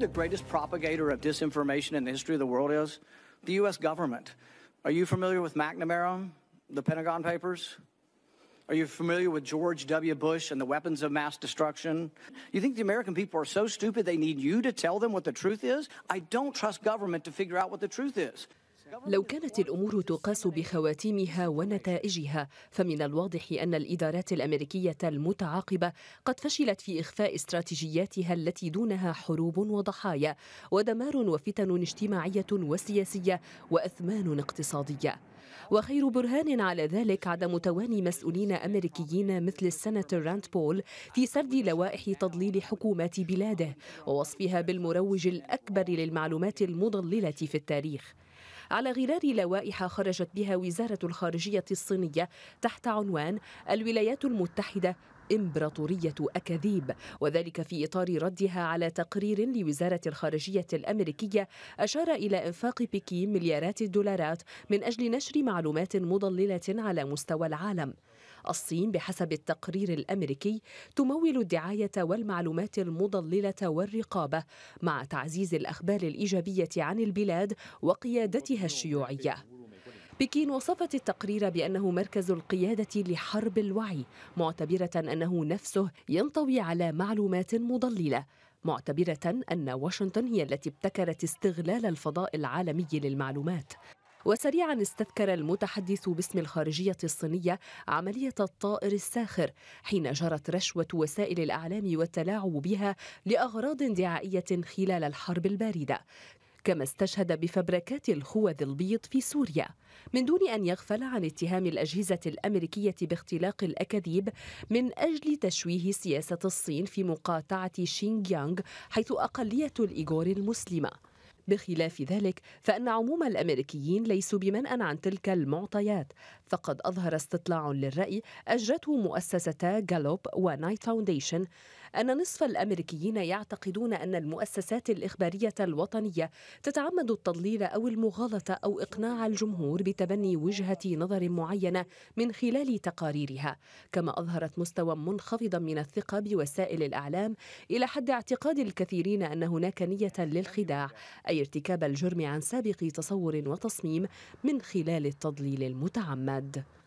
the greatest propagator of disinformation in the history of the world is? The U.S. government. Are you familiar with McNamara, the Pentagon Papers? Are you familiar with George W. Bush and the weapons of mass destruction? You think the American people are so stupid they need you to tell them what the truth is? I don't trust government to figure out what the truth is. لو كانت الأمور تقاس بخواتيمها ونتائجها فمن الواضح أن الإدارات الأمريكية المتعاقبة قد فشلت في إخفاء استراتيجياتها التي دونها حروب وضحايا ودمار وفتن اجتماعية وسياسية وأثمان اقتصادية وخير برهان على ذلك عدم تواني مسؤولين أمريكيين مثل السناتور راند بول في سرد لوائح تضليل حكومات بلاده ووصفها بالمروج الأكبر للمعلومات المضللة في التاريخ على غرار لوائح خرجت بها وزارة الخارجية الصينية تحت عنوان الولايات المتحدة إمبراطورية أكاذيب وذلك في إطار ردها على تقرير لوزارة الخارجية الأمريكية أشار إلى إنفاق بكين مليارات الدولارات من أجل نشر معلومات مضللة على مستوى العالم الصين بحسب التقرير الامريكي تمول الدعايه والمعلومات المضلله والرقابه مع تعزيز الاخبار الايجابيه عن البلاد وقيادتها الشيوعيه بكين وصفت التقرير بأنه مركز القيادة لحرب الوعي معتبرة أنه نفسه ينطوي على معلومات مضللة معتبرة أن واشنطن هي التي ابتكرت استغلال الفضاء العالمي للمعلومات وسريعا استذكر المتحدث باسم الخارجية الصينية عملية الطائر الساخر حين جرت رشوة وسائل الإعلام والتلاعب بها لأغراض دعائية خلال الحرب الباردة كما استشهد بفبركات الخوذ البيض في سوريا من دون ان يغفل عن اتهام الاجهزه الامريكيه باختلاق الاكاذيب من اجل تشويه سياسه الصين في مقاطعه شينجيانغ حيث اقليه الايغور المسلمه بخلاف ذلك فان عموم الامريكيين ليسوا بمنأى عن تلك المعطيات فقد اظهر استطلاع للراي اجرته مؤسستا جالوب ونايت فاونديشن ان نصف الامريكيين يعتقدون ان المؤسسات الاخباريه الوطنيه تتعمد التضليل او المغالطه او اقناع الجمهور بتبني وجهه نظر معينه من خلال تقاريرها كما اظهرت مستوى منخفضا من الثقه بوسائل الاعلام الى حد اعتقاد الكثيرين ان هناك نيه للخداع اي ارتكاب الجرم عن سابق تصور وتصميم من خلال التضليل المتعمد